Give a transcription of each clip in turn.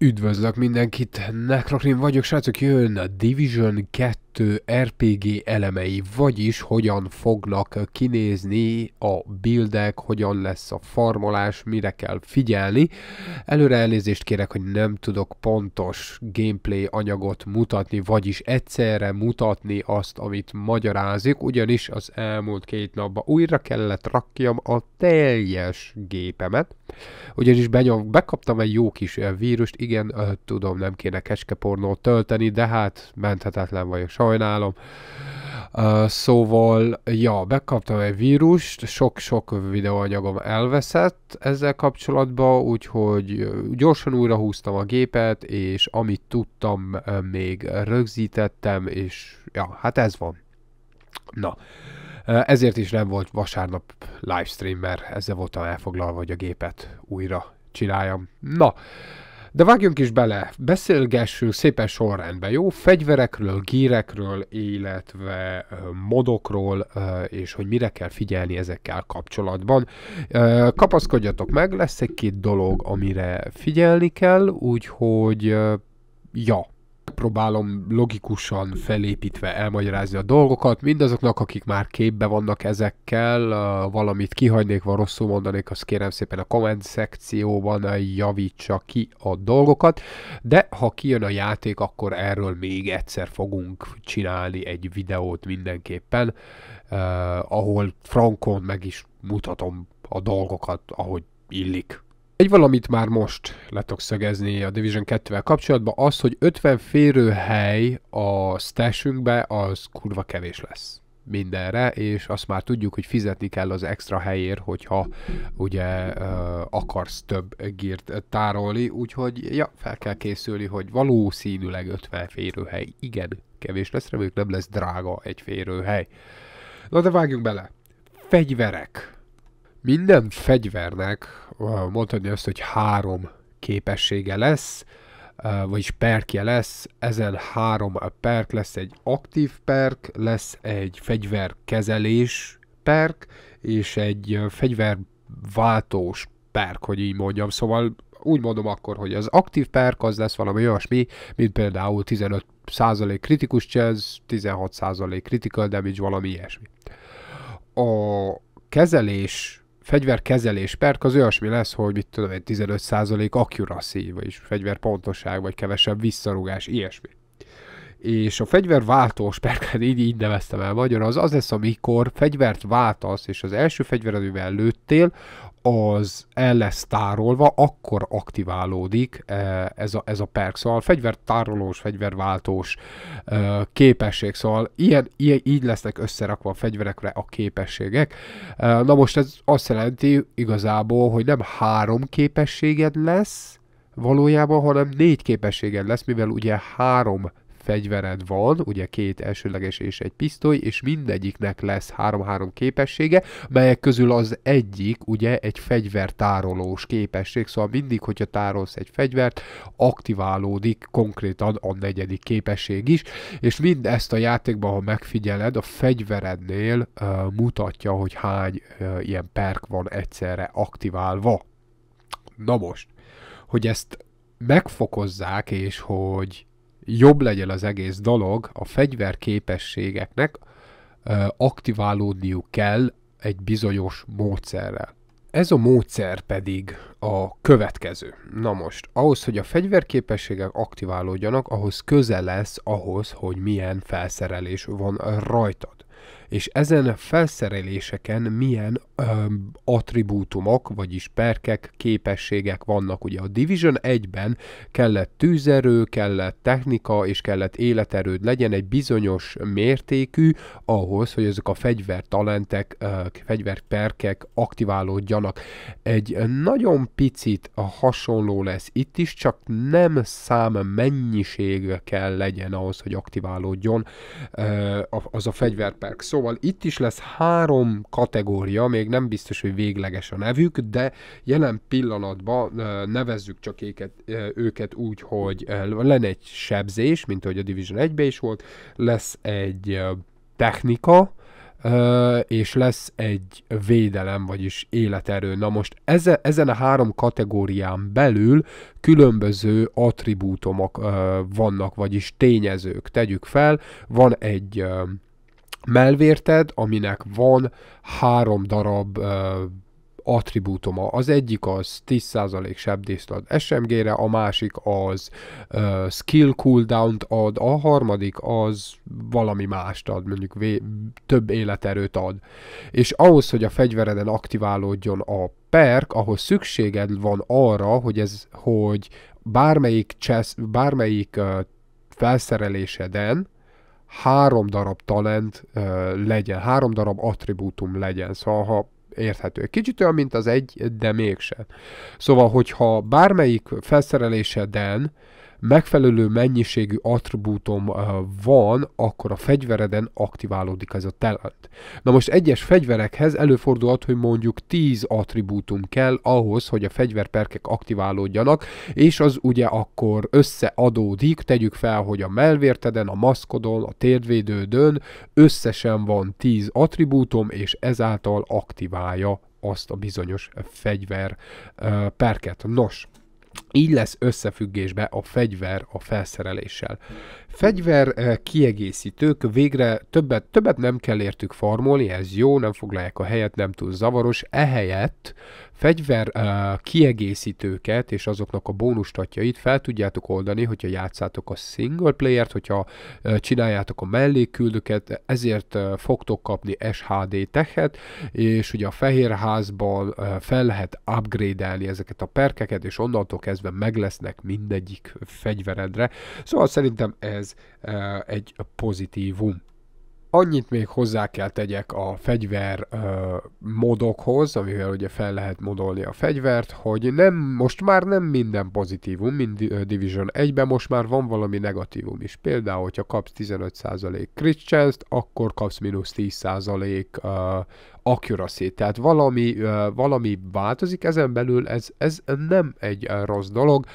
Üdvözlök mindenkit, Nekrokrim vagyok, srácok, jön a Division 2 kettő RPG er elemei, vagyis hogyan fognak kinézni a buildek, hogyan lesz a farmolás, mire kell figyelni. Előre elnézést kérek, hogy nem tudok pontos gameplay anyagot mutatni, vagyis egyszerre mutatni azt, amit magyarázik, ugyanis az elmúlt két napban újra kellett rakjam a teljes gépemet, ugyanis benyom, bekaptam egy jó kis vírust, igen, tudom, nem kéne keskepornót tölteni, de hát menthetetlen vagyok sajnálom. Uh, szóval, ja, bekaptam egy vírust, sok-sok videóanyagom elveszett ezzel kapcsolatban, úgyhogy gyorsan újra húztam a gépet, és amit tudtam, még rögzítettem, és ja, hát ez van. Na, ezért is nem volt vasárnap livestream, mert ezzel voltam elfoglalva, hogy a gépet újra csináljam. Na, de vágjunk is bele, beszélgessünk szépen sorrendben, jó? Fegyverekről, gírekről, illetve modokról, és hogy mire kell figyelni ezekkel kapcsolatban. Kapaszkodjatok meg, lesz egy-két dolog, amire figyelni kell, úgyhogy ja, próbálom logikusan felépítve elmagyarázni a dolgokat, mindazoknak, akik már képbe vannak ezekkel, valamit kihagynék, vagy rosszul mondanék, azt kérem szépen a komment szekcióban javítsa ki a dolgokat, de ha kijön a játék, akkor erről még egyszer fogunk csinálni egy videót mindenképpen, ahol frankon meg is mutatom a dolgokat, ahogy illik. Egy valamit már most letok szögezni a Division 2-vel kapcsolatban, az, hogy 50 férőhely a stashünkbe, az kurva kevés lesz mindenre, és azt már tudjuk, hogy fizetni kell az extra helyért, hogyha ugye uh, akarsz több gírt tárolni, úgyhogy ja, fel kell készülni, hogy valószínűleg 50 férőhely igen kevés lesz, reméljük nem lesz drága egy férőhely. Na de vágjunk bele! Fegyverek! Minden fegyvernek mondhatni azt, hogy három képessége lesz, vagyis perkje lesz, ezen három perk lesz egy aktív perk, lesz egy fegyverkezelés perk, és egy fegyverváltós perk, hogy így mondjam. Szóval úgy mondom akkor, hogy az aktív perk az lesz valami olyasmi, mint például 15% kritikus chance, 16% critical damage, valami ilyesmi. A kezelés fegyverkezelés perk az olyasmi lesz, hogy mit tudom, egy 15% accuracy, vagyis fegyverpontosság, vagy kevesebb visszarúgás, ilyesmi. És a fegyverváltós perk, hát így, így neveztem el magyar, az az lesz, amikor fegyvert váltasz, és az első fegyver, amivel lőttél, az el lesz tárolva, akkor aktiválódik e, ez a, ez a perk. Szóval fegyvertárolós, fegyverváltós e, képesség. Szóval ilyen, ilyen, így lesznek összerakva a fegyverekre a képességek. E, na most ez azt jelenti igazából, hogy nem három képességed lesz, valójában, hanem négy képességed lesz, mivel ugye három fegyvered van, ugye két elsőleges és egy pisztoly, és mindegyiknek lesz 3-3 képessége, melyek közül az egyik ugye egy fegyvertárolós képesség, szóval mindig, hogyha tárolsz egy fegyvert, aktiválódik konkrétan a negyedik képesség is, és mind ezt a játékban, ha megfigyeled, a fegyverednél uh, mutatja, hogy hány uh, ilyen perk van egyszerre aktiválva. Na most, hogy ezt megfokozzák, és hogy jobb legyen az egész dolog, a fegyver képességeknek aktiválódniuk kell egy bizonyos módszerrel. Ez a módszer pedig a következő. Na most, ahhoz, hogy a fegyverképességek aktiválódjanak, ahhoz köze lesz ahhoz, hogy milyen felszerelés van rajtad és ezen felszereléseken milyen ö, attribútumok, vagyis perkek, képességek vannak. Ugye a Division 1-ben kellett tűzerő, kellett technika, és kellett életerőd legyen egy bizonyos mértékű ahhoz, hogy ezek a fegyvertalentek, ö, fegyverperkek aktiválódjanak. Egy nagyon picit hasonló lesz itt is, csak nem szám mennyiség kell legyen ahhoz, hogy aktiválódjon ö, az a fegyverperk. Szóval Szóval itt is lesz három kategória, még nem biztos, hogy végleges a nevük, de jelen pillanatban nevezzük csak éket, őket úgy, hogy lenne egy sebzés, mint ahogy a Division 1-ben is volt, lesz egy technika, és lesz egy védelem, vagyis életerő. Na most ezen a három kategórián belül különböző attribútumok vannak, vagyis tényezők. Tegyük fel, van egy melvérted, aminek van három darab ö, attribútuma. Az egyik az 10% sebdészt ad SMG-re, a másik az ö, skill t ad, a harmadik az valami mást ad, mondjuk vé- több életerőt ad. És ahhoz, hogy a fegyvereden aktiválódjon a perk, ahhoz szükséged van arra, hogy ez, hogy bármelyik, chess, bármelyik ö, felszereléseden, három darab talent uh, legyen, három darab attribútum legyen. Szóval, ha érthető. Kicsit olyan, mint az egy, de mégsem. Szóval, hogyha bármelyik felszerelése den, megfelelő mennyiségű attribútum eh, van, akkor a fegyvereden aktiválódik ez a talent. Na most egyes fegyverekhez előfordulhat, hogy mondjuk 10 attribútum kell ahhoz, hogy a fegyverperkek aktiválódjanak, és az ugye akkor összeadódik, tegyük fel, hogy a melvérteden, a maszkodon, a térdvédődön összesen van 10 attribútum, és ezáltal aktiválja azt a bizonyos fegyver perket. Nos, így lesz összefüggésbe a fegyver a felszereléssel. Fegyver eh, kiegészítők végre többet, többet nem kell értük farmolni, ez jó, nem foglalják a helyet, nem túl zavaros. Ehelyett fegyver uh, kiegészítőket és azoknak a bónustatjait fel tudjátok oldani, hogyha játszátok a single player-t, hogyha uh, csináljátok a melléküldöket, ezért uh, fogtok kapni SHD tehet, és ugye a Fehérházban uh, fel lehet upgrade-elni ezeket a perkeket, és onnantól kezdve meg lesznek mindegyik fegyveredre. Szóval szerintem ez uh, egy pozitívum. Annyit még hozzá kell tegyek a fegyver modokhoz, amivel ugye fel lehet modolni a fegyvert, hogy nem, most már nem minden pozitívum, mind Division 1-ben most már van valami negatívum is. Például, hogyha kapsz 15% crit chance akkor kapsz mínusz 10% ö, accuracy, tehát valami, valami változik, ezen belül ez, ez nem egy rossz dolog,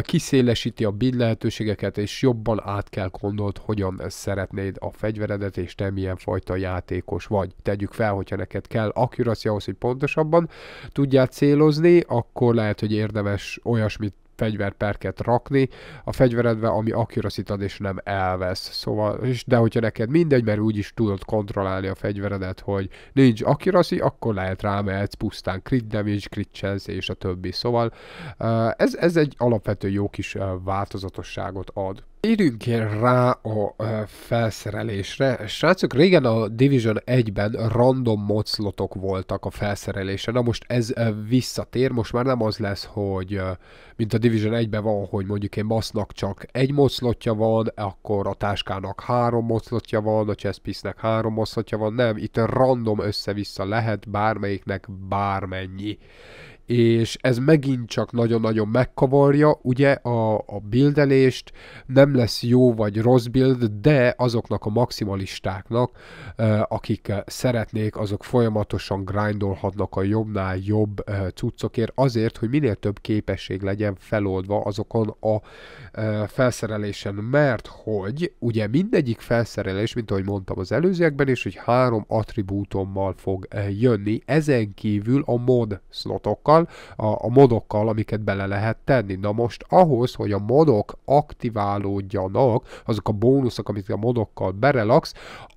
kiszélesíti a bid lehetőségeket, és jobban át kell gondolt, hogyan szeretnéd a fegyveredet, és te milyen fajta játékos vagy. Tegyük fel, hogyha neked kell accuracy ahhoz, hogy pontosabban tudjál célozni, akkor lehet, hogy érdemes olyasmit fegyverperket rakni a fegyveredbe, ami accuracy ad és nem elvesz. Szóval, és de hogyha neked mindegy, mert úgyis tudod kontrollálni a fegyveredet, hogy nincs accuracy, akkor lehet rámehetsz pusztán crit damage, crit chance és a többi. Szóval eh, ez, ez egy alapvető jó kis eh, változatosságot ad. Térjünk rá a felszerelésre. Srácok, régen a Division 1-ben random modszlotok voltak a felszerelésre. Na most ez visszatér, most már nem az lesz, hogy mint a Division 1-ben van, hogy mondjuk én masznak csak egy modszlotja van, akkor a táskának három modszlotja van, a chestpiece három modszlotja van, nem, itt random össze-vissza lehet bármelyiknek bármennyi és ez megint csak nagyon-nagyon megkavarja, ugye a, a bildelést, nem lesz jó vagy rossz build, de azoknak a maximalistáknak, akik szeretnék, azok folyamatosan grindolhatnak a jobbnál jobb cuccokért, azért, hogy minél több képesség legyen feloldva azokon a felszerelésen, mert hogy ugye mindegyik felszerelés, mint ahogy mondtam az előzőekben is, hogy három attribútommal fog jönni, ezen kívül a mod slotokkal, kell, a, a modokkal, amiket bele lehet tenni. Na most ahhoz, hogy a modok aktiválódjanak, azok a bónuszok, amit a modokkal berelaksz,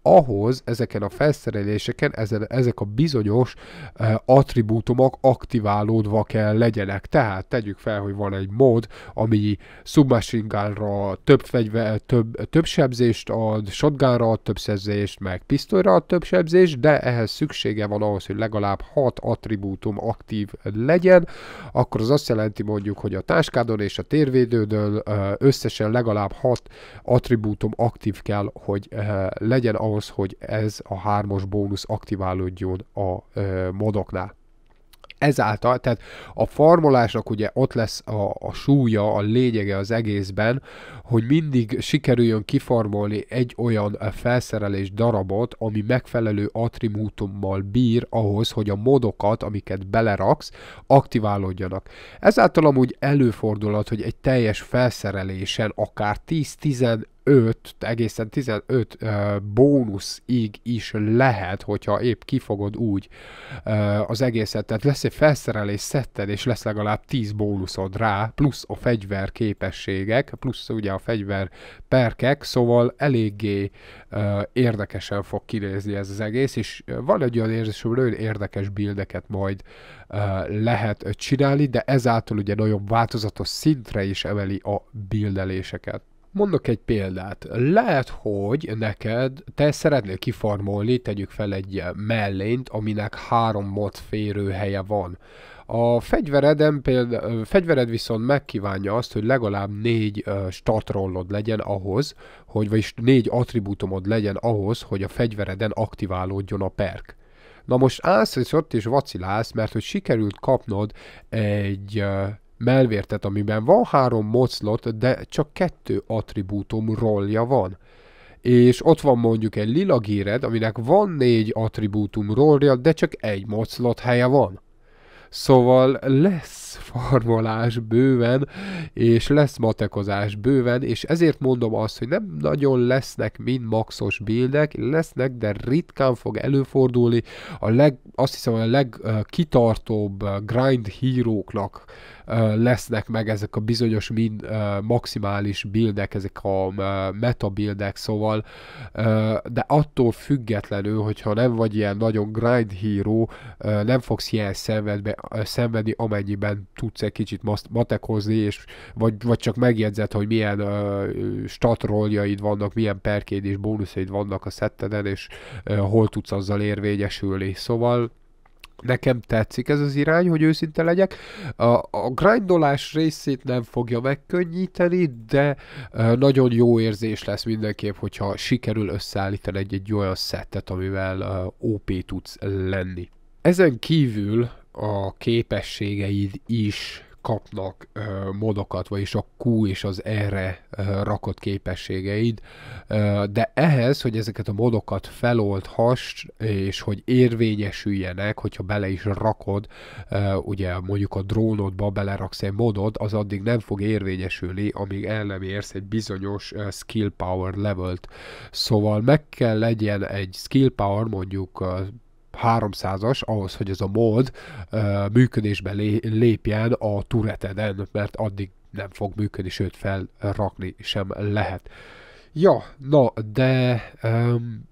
ahhoz ezeken a felszereléseken ezek a bizonyos e, attribútumok aktiválódva kell legyenek. Tehát tegyük fel, hogy van egy mód, ami submachine gunra több, fegyve, több, több sebzést ad, shotgunra ad több sebzést, meg pisztolyra ad több sebzést, de ehhez szüksége van ahhoz, hogy legalább 6 attribútum aktív legyen, akkor az azt jelenti mondjuk, hogy a táskádon és a térvédődön eh, összesen legalább 6 attribútum aktív kell, hogy eh, legyen ahhoz, ahhoz, hogy ez a hármas bónusz aktiválódjon a ö, modoknál. Ezáltal, tehát a farmolásnak ugye ott lesz a, a súlya, a lényege az egészben, hogy mindig sikerüljön kifarmolni egy olyan felszerelés darabot, ami megfelelő attribútummal bír ahhoz, hogy a modokat, amiket beleraksz, aktiválódjanak. Ezáltal amúgy előfordulhat, hogy egy teljes felszerelésen akár 10-15 5, egészen 15 uh, bónuszig is lehet, hogyha épp kifogod úgy uh, az egészet. Tehát lesz egy felszerelés szetted, és lesz legalább 10 bónuszod rá, plusz a fegyver képességek, plusz ugye a fegyver perkek, szóval eléggé uh, érdekesen fog kinézni ez az egész, és van egy olyan érzés, hogy nagyon érdekes bildeket majd lehet csinálni, de ezáltal ugye nagyon változatos szintre is emeli a bildeléseket. Mondok egy példát. Lehet, hogy neked, te szeretnél kifarmolni, tegyük fel egy mellényt, aminek három mod helye van. A fegyvereden példa, fegyvered viszont megkívánja azt, hogy legalább négy startrollod legyen ahhoz, hogy vagyis négy attribútumod legyen ahhoz, hogy a fegyvereden aktiválódjon a perk. Na most állsz és ott is vacilálsz, mert hogy sikerült kapnod egy melvértet, amiben van három moclot, de csak kettő attribútum rollja van. És ott van mondjuk egy lila géred, aminek van négy attribútum rollja, de csak egy moclot helye van. Szóval lesz farmolás bőven, és lesz matekozás bőven, és ezért mondom azt, hogy nem nagyon lesznek mind maxos bildek, lesznek, de ritkán fog előfordulni a leg, azt hiszem a legkitartóbb eh, grind híróknak lesznek meg ezek a bizonyos min, maximális buildek, ezek a meta buildek, szóval, de attól függetlenül, hogyha nem vagy ilyen nagyon grind hero, nem fogsz ilyen szenvedbe, szenvedni, amennyiben tudsz egy kicsit matekozni, és vagy, vagy csak megjegyzed, hogy milyen statroljaid vannak, milyen perkéd és bónuszaid vannak a szetteden, és hol tudsz azzal érvényesülni. Szóval nekem tetszik ez az irány, hogy őszinte legyek. A, a grindolás részét nem fogja megkönnyíteni, de nagyon jó érzés lesz mindenképp, hogyha sikerül összeállítani egy-egy olyan szettet, amivel OP tudsz lenni. Ezen kívül a képességeid is kapnak modokat, vagyis a Q és az R-re rakott képességeid, de ehhez, hogy ezeket a modokat feloldhass, és hogy érvényesüljenek, hogyha bele is rakod, ugye mondjuk a drónodba beleraksz egy modot, az addig nem fog érvényesülni, amíg el nem érsz egy bizonyos skill power levelt. Szóval meg kell legyen egy skill power, mondjuk 300-as ahhoz, hogy ez a mód ö, működésbe lépjen a tureteden, mert addig nem fog működni, sőt felrakni sem lehet. Ja, na, de um,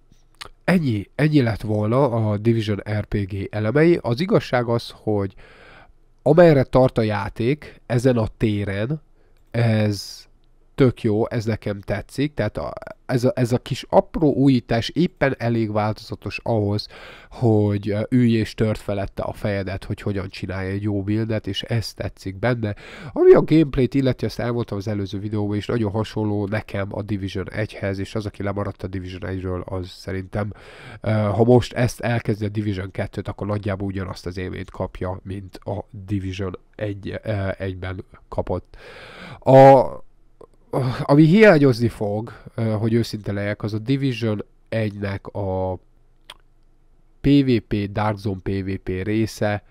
ennyi, ennyi lett volna a Division RPG elemei. Az igazság az, hogy amelyre tart a játék ezen a téren, ez tök jó, ez nekem tetszik, tehát a, ez, a, ez a kis apró újítás éppen elég változatos ahhoz, hogy ülj és tört felette a fejedet, hogy hogyan csinálj egy jó buildet, és ez tetszik benne. Ami a gameplayt illeti, azt elmondtam az előző videóban, és nagyon hasonló nekem a Division 1-hez, és az, aki lemaradt a Division 1-ről, az szerintem, ha most ezt elkezdi a Division 2-t, akkor nagyjából ugyanazt az élményt kapja, mint a Division 1, egyben kapott. A, ami hiányozni fog, hogy őszinte legyek, az a Division 1-nek a PvP, Dark Zone PvP része.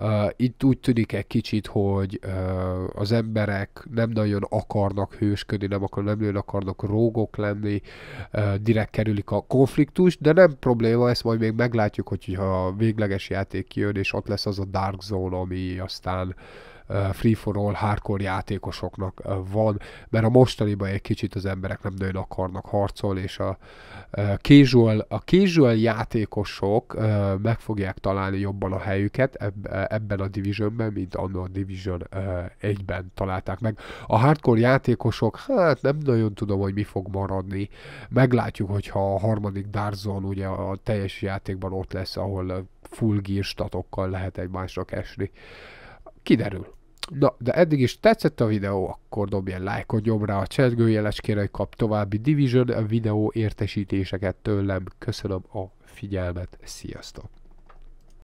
Uh, itt úgy tűnik egy kicsit, hogy uh, az emberek nem nagyon akarnak hősködni, nem, akar, nem nagyon akarnak rógok lenni, uh, direkt kerülik a konfliktus, de nem probléma, ezt majd még meglátjuk, hogyha a végleges játék jön és ott lesz az a Dark Zone, ami aztán uh, free for all hardcore játékosoknak van, mert a mostaniban egy kicsit az emberek nem nagyon akarnak harcolni, és a casual, a casual játékosok meg fogják találni jobban a helyüket ebben a divisionben, mint annak a division 1-ben találták meg. A hardcore játékosok, hát nem nagyon tudom, hogy mi fog maradni. Meglátjuk, hogyha a harmadik Dark Zone ugye a teljes játékban ott lesz, ahol full gear statokkal lehet egymásra esni. Kiderül. Na, de eddig is tetszett a videó, akkor egy lájkot jobbra a csergőjelecskére, hogy kap további Division videó értesítéseket tőlem. Köszönöm a figyelmet, sziasztok!